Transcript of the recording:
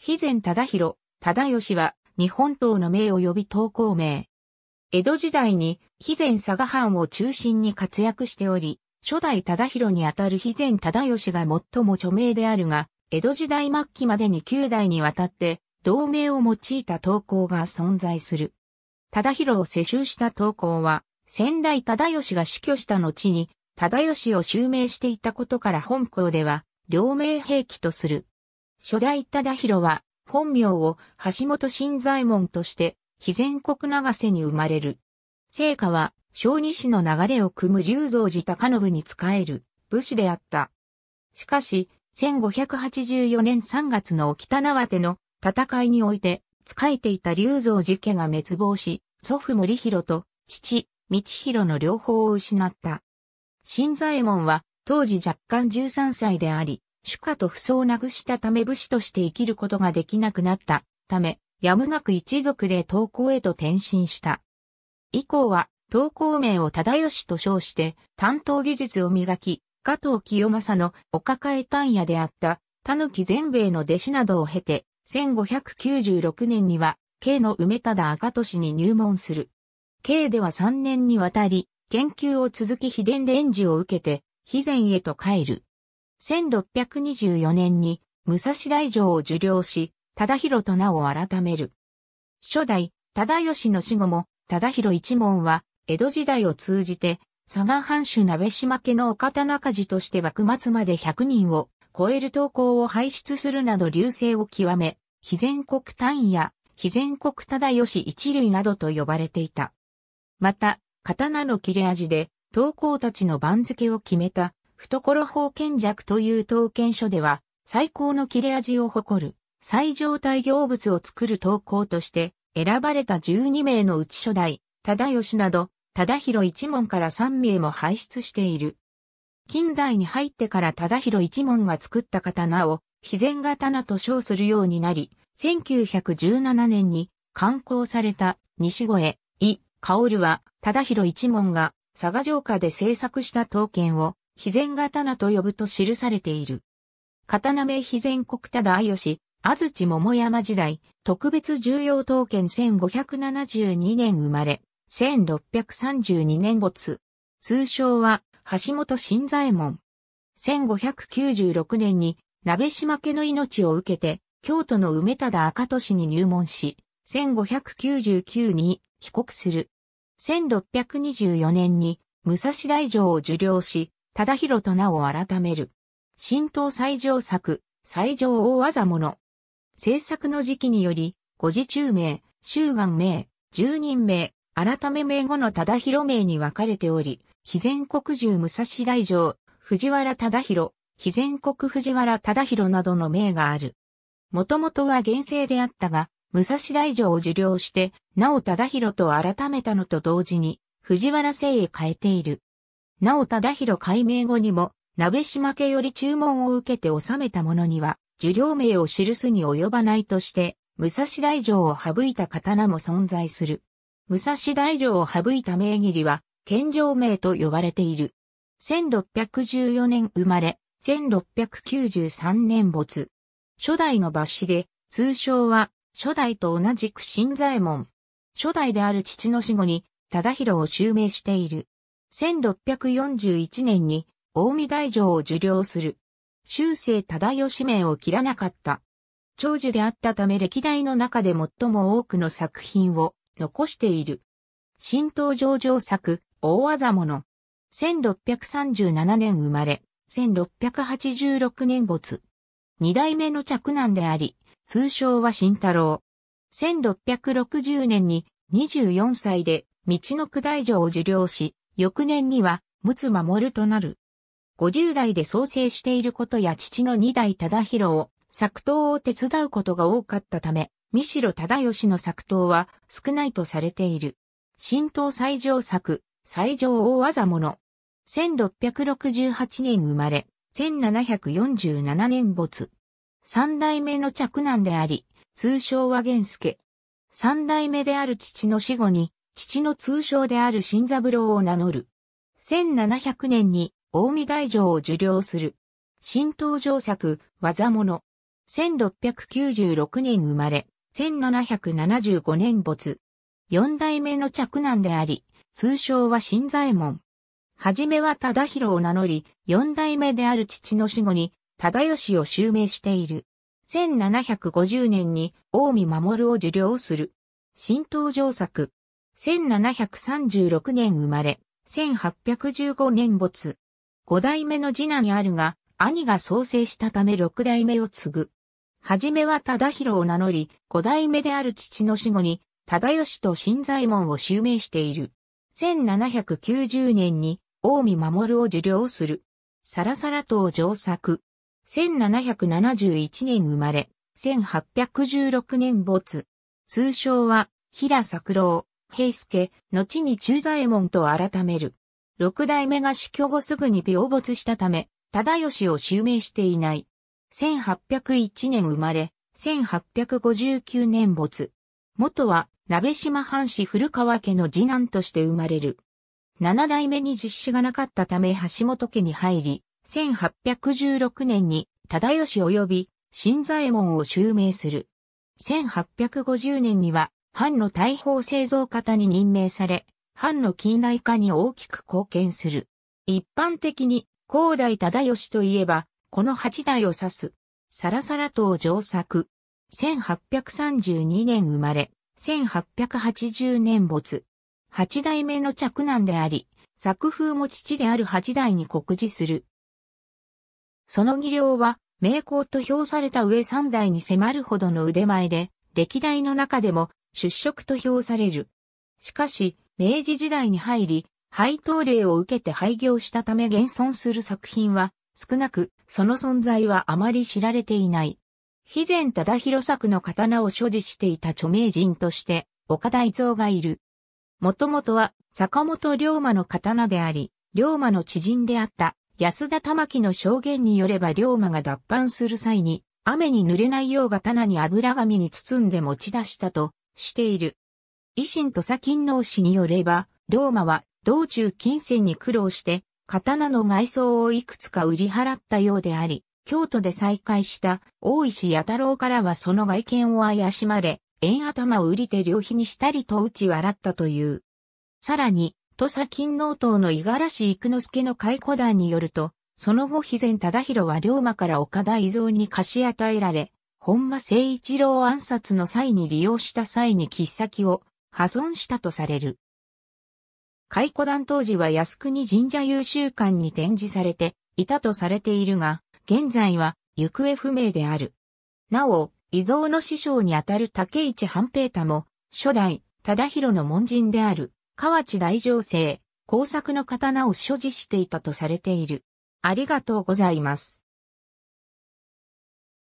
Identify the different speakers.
Speaker 1: 肥前忠弘、忠義は、日本刀の名及び投稿名。江戸時代に、肥前佐賀藩を中心に活躍しており、初代忠弘にあたる肥前忠義が最も著名であるが、江戸時代末期までに9代にわたって、同名を用いた投稿が存在する。忠弘を世襲した投稿は、先代忠義が死去した後に、忠義を襲名していたことから本校では、両名兵器とする。初代忠弘は、本名を橋本新左衛門として、非全国長瀬に生まれる。聖火は、小二子の流れを組む龍造寺高信に仕える武士であった。しかし、1584年3月の沖田縄手の戦いにおいて、仕えていた龍造寺家が滅亡し、祖父森弘と父、道弘の両方を失った。新左衛門は、当時若干13歳であり、主家と不相なくしたため武士として生きることができなくなったため、やむなく一族で東高へと転身した。以降は、東高名を忠義と称して、担当技術を磨き、加藤清正のお抱え単野であった、たぬき全米の弟子などを経て、1596年には、慶の梅忠赤都市に入門する。慶では3年にわたり、研究を続き秘伝伝授を受けて、秘前へと帰る。1624年に武蔵大城を受領し、忠広と名を改める。初代、忠義の死後も、忠広一門は、江戸時代を通じて、佐賀藩主鍋島家のお方中寺として幕末まで100人を超える投稿を輩出するなど流星を極め、非全国単位や、非全国忠義一類などと呼ばれていた。また、刀の切れ味で、投稿たちの番付を決めた懐法剣弱という刀剣書では、最高の切れ味を誇る、最上体行物を作る投稿として、選ばれた12名のうち初代、忠義など、忠広一門から3名も輩出している。近代に入ってから忠広一門が作った刀を、秘前刀と称するようになり、1917年に刊行された西越、井、薫は、忠広一門が佐賀城下で制作した刀剣を秘前刀と呼ぶと記されている。刀名秘前国多田愛義、安土桃山時代、特別重要刀剣1572年生まれ、1632年没。通称は、橋本新左衛門。1596年に、鍋島家の命を受けて、京都の梅田赤都市に入門し、1599に帰国する。1624年に武蔵大城を受領し、忠宏と名を改める。新党最上作、最上大技者。制作の時期により、五時中名、終願名、十人名、改め名後の忠宏名に分かれており、非全国中武蔵大城、藤原忠宏、非全国藤原忠宏などの名がある。もともとは現世であったが、武蔵大城を受領して、なお忠宏と改めたのと同時に、藤原姓へ変えている。なお忠広改名後にも、鍋島家より注文を受けて納めた者には、受領名を記すに及ばないとして、武蔵大城を省いた刀も存在する。武蔵大城を省いた名義は、献城名と呼ばれている。1614年生まれ、1693年没。初代の抜子で、通称は、初代と同じく新左衛門。初代である父の死後に、忠広を襲名している。1641年に大見大城を受領する。修正忠義名を切らなかった。長寿であったため歴代の中で最も多くの作品を残している。新東上場作、大技物。1637年生まれ、1686年没。二代目の着男であり、通称は新太郎。1660年に24歳で道の九大城を受領し、翌年には、陸奥守となる。50代で創生していることや父の二代忠宏を、作刀を手伝うことが多かったため、三代忠義の作刀は少ないとされている。新刀最上作、最上大技者。1668年生まれ、1747年没。三代目の着男であり、通称は源助。三代目である父の死後に、父の通称である新三郎を名乗る。1700年に大見大城を受領する。新東城作、技物。1696年生まれ、1775年没。四代目の着男であり、通称は新左衛門。はじめは忠広を名乗り、四代目である父の死後に、忠義を襲名している。1750年に、大見守を受領する。新東城作、1736年生まれ、1815年没。5代目の次男にあるが、兄が創生したため6代目を継ぐ。はじめは忠宏を名乗り、5代目である父の死後に、忠義と新左衛門を襲名している。1790年に、近江守を受領する。さらさら島上作。1771年生まれ、1816年没。通称は、平作郎。平助、後に中左衛門と改める。六代目が死去後すぐに病没したため、忠義を襲名していない。1801年生まれ、1859年没。元は、鍋島藩士古川家の次男として生まれる。七代目に実施がなかったため橋本家に入り、1816年に忠義及び新左衛門を襲名する。1850年には藩の大砲製造方に任命され、藩の近代化に大きく貢献する。一般的に、高大忠義といえば、この八代を指す。サラサラ島上作。1832年生まれ、1880年没。八代目の着男であり、作風も父である八代に告示する。その技量は、名工と評された上三代に迫るほどの腕前で、歴代の中でも出職と評される。しかし、明治時代に入り、配当令を受けて廃業したため現存する作品は少なく、その存在はあまり知られていない。肥前忠広作の刀を所持していた著名人として、岡大蔵がいる。もともとは坂本龍馬の刀であり、龍馬の知人であった安田玉木の証言によれば龍馬が脱藩する際に、雨に濡れないよう刀に油紙に包んで持ち出したとしている。維新土佐勤王氏によれば、龍馬は道中金銭に苦労して、刀の外装をいくつか売り払ったようであり、京都で再会した大石弥太郎からはその外見を怪しまれ、縁頭を売りて良費にしたりと打ち笑ったという。さらに、土佐勤王党の五十嵐育之助の解雇団によると、その後肥前忠弘は龍馬から岡田伊蔵に貸し与えられ、本間誠一郎暗殺の際に利用した際に切っ先を破損したとされる。解雇団当時は靖国神社優秀館に展示されていたとされているが、現在は行方不明である。なお、遺蔵の師匠にあたる竹市半平太も、初代、忠宏の門人である、河内大城生、工作の刀を所持していたとされている。ありがとうございます。